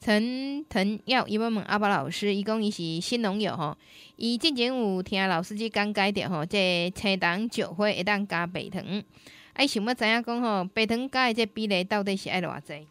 陈腾耀伊问问阿伯老师，伊讲伊是新农友吼，伊之前有听老师即讲解着吼，即青糖石花会当加白糖，啊伊想要知影讲吼，白糖加的即比例到底是爱偌济？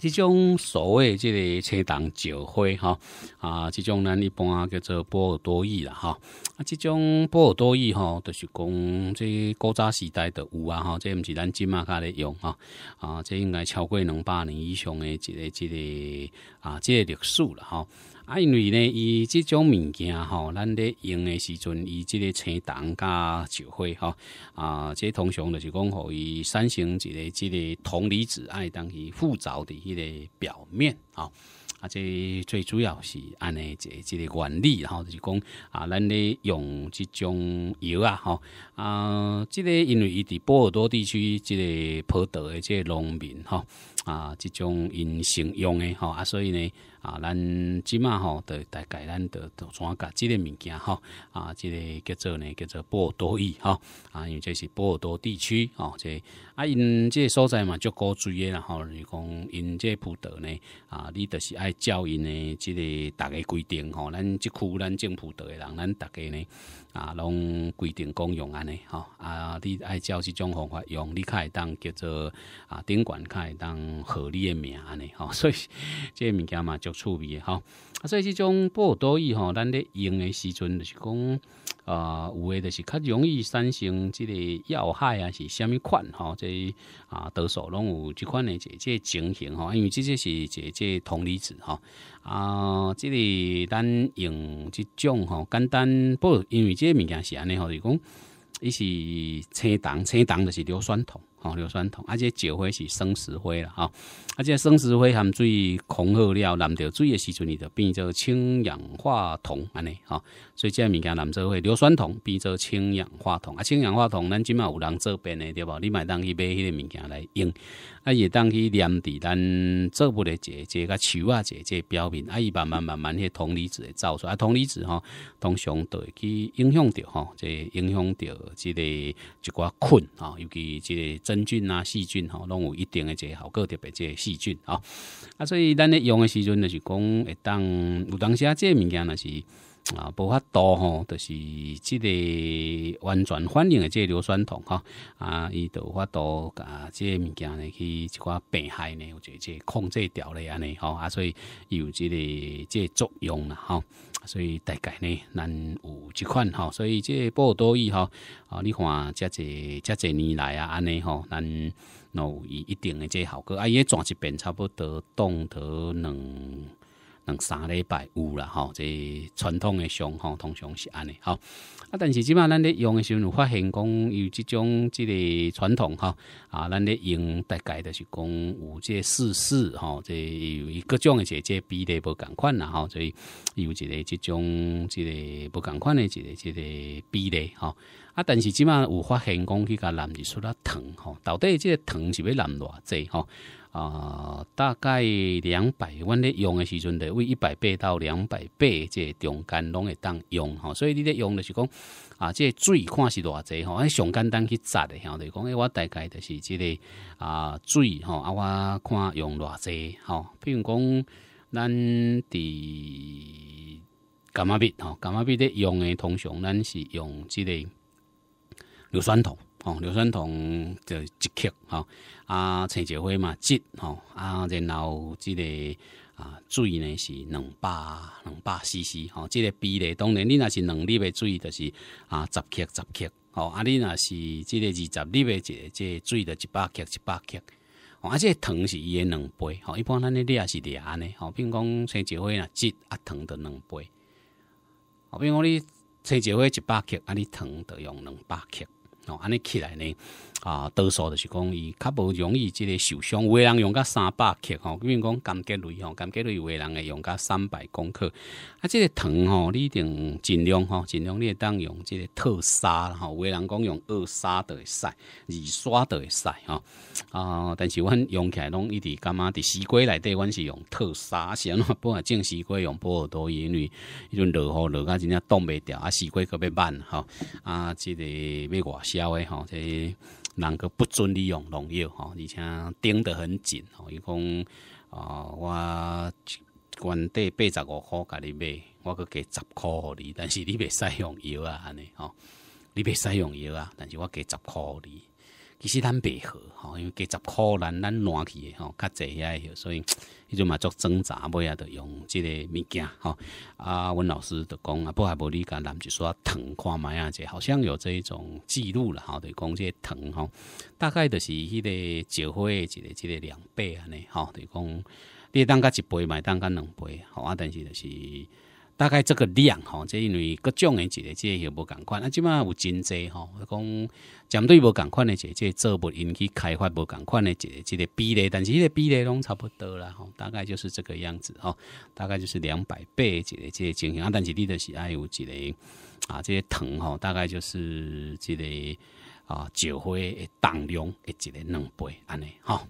即种所谓即个青铜石灰哈啊，即种咱一般啊叫做波尔多液啦哈啊，即种波尔多液哈，就是讲即古早时代的有啊哈，即毋是咱今嘛家咧用哈啊，即应该超过两百年以上的一个一个啊，即个历史了哈。啊，因为呢，伊即种物件吼，咱咧用诶时阵，伊即个青铜加石灰吼，啊，个通常的就是讲，伊产生一个即个铜离子，爱当伊附着的迄个表面啊。啊，个最主要是安尼一个一个原理，然后就是讲啊，咱咧用即种药啊，吼啊，这个因为伊伫波尔多地区，这个葡萄即个农民吼。啊，即种因常用诶，吼啊，所以呢，啊，咱即马吼，得大概咱着着怎啊即个物件，吼啊，即个叫做呢，叫做尔多语，吼啊，因为这是尔多地区，吼，即啊，因即个所在嘛，足古水诶，啦吼，你讲因即个葡萄呢，啊，你就是爱照因诶，即个逐个规定，吼，咱即区咱种葡萄诶人，咱逐个呢，啊，拢规定公用安尼，吼啊，你爱照即种方法用，你会当叫做啊，顶管会当。合理的名尼吼，所以这物件嘛，足趣味啊，所以这种不多意吼，咱咧用的时阵是讲，啊，有诶，就是较容易产生即个要害啊，是虾米款吼，即啊，多数拢有这款的，即即情形吼，因为这些是即这铜离子哈啊，这里咱用即种吼，简单不？因为这物件是安尼吼，是讲，伊是青铜，青铜就是硫酸铜。哦，硫酸铜，而且石灰是生石灰了哈，而且生石灰含水，恐吓了，淋着水的时阵，伊就变做氢氧化铜安尼哈，所以这物件蓝色会硫酸铜变做氢氧化铜，啊，氢氧化铜咱今嘛有人做变的对吧？你买当去买迄个物件来用，啊，也当去黏伫咱做不的节，即个树啊，节即表面，啊，伊慢慢慢慢，迄铜离子会走出来，铜离子通常都会去影响着吼，即影响着即个一个困吼，尤其即。真菌啊，细菌吼拢有一定的这效果特别这细菌啊，啊，所以咱咧用的时阵就是讲会当有当啊，这物件若是。啊，无法度吼，就是即个完全反应的即个硫酸铜吼，啊，伊都法度甲即个物件呢去一寡病害呢，有即个控制掉咧安尼吼，啊所以有即个即个作用啦哈，所以大概呢咱有即款吼，所以即个多益吼，啊你看，遮侪遮侪年来啊安尼吼，能有伊一定的即个效果，啊迄转一遍差不多冻得两。两三礼拜有啦，哈，这传统的伤哈，通常是安尼，哈啊。但是即码咱咧用的时候，发现讲有这种这个传统，哈啊，咱咧用大概的是讲有戒四事，哈，这有一个种的，是这比例不同款啦，哈，所以有一个这种，这个不同款的，一个，即个比例，哈啊。但是即码有发现讲，去甲男子出了疼，哈，到底这个疼是要男多济，哈。啊，大概两百，阮咧用的时阵，得为一百八到两百八即中间拢会当用吼。所以你咧用的是讲啊，即水看是偌济吼，啊，上简单去查的，晓得讲，我大概就是即个啊水吼，啊，我看用偌济吼。譬如讲，咱伫感冒病吼，感冒病咧用的通常咱是用即个硫酸铜。哦，硫酸铜就一克，哈啊，千石灰嘛，一，哈啊，然后这个啊，水呢是两百两百 CC，哈，这个比例当然你那是两粒的水，就是啊，十克十克，哦啊，你那是这个二十滴的这这水的一百克一百克，啊，这糖是伊个两倍，哦，一般咱那你也是掠安尼吼，比如讲千石灰呢，一啊糖的两倍，吼、哦，如讲你千石灰一百克，啊，你糖得用两百克。吼，安尼起来呢，啊，多数就是讲伊较无容易即个受伤，有人用个三百克吼，比如讲甘蔗类吼，甘蔗类有人会用个三百公克，啊，即个糖吼，你一定尽量吼，尽量你当用即个特砂吼，有的人讲用二砂都会使，二砂都会使吼，啊，但是阮用起来拢一直感觉伫西瓜内底，阮是用特砂怎，本来种西瓜用波尔多因为迄种落雨落甲真正挡袂掉，啊，西瓜特别慢吼，啊，即个要外。叫的吼，即，人个不准利用农药吼，而且盯得很紧吼，伊讲，啊，我，原底八十五箍甲你买，我阁加十箍互你，但是你袂使用药啊，安尼吼，你袂使用药啊，但是我加十箍互你。其实咱白喝，吼，因为几十箍咱咱烂去的，吼，较济遐的，所以 迄种嘛做挣扎，尾啊，着用即个物件，吼。啊，阮老师着讲啊，不还无你甲南们就说看瓜啊，这好像有这一种记录了，吼，着讲即个糖吼，大概着是迄个一花，一个一个两倍安尼，吼，着讲你当甲一杯，买，当甲两杯，吼，啊，但是就是。大概这个量哈，这因为各种的姐姐也无共款，啊，即嘛有真济哈，讲针对无共款的姐姐，作物引起开发无共款的姐姐，一个比例，但是这个比例拢差不多啦吼，大概就是这个样子哈，大概就是两百倍，姐姐这个情形，啊，但是你的是爱有一个啊，这些藤哈，大概就是这个啊，石灰当量一个两倍安尼哈。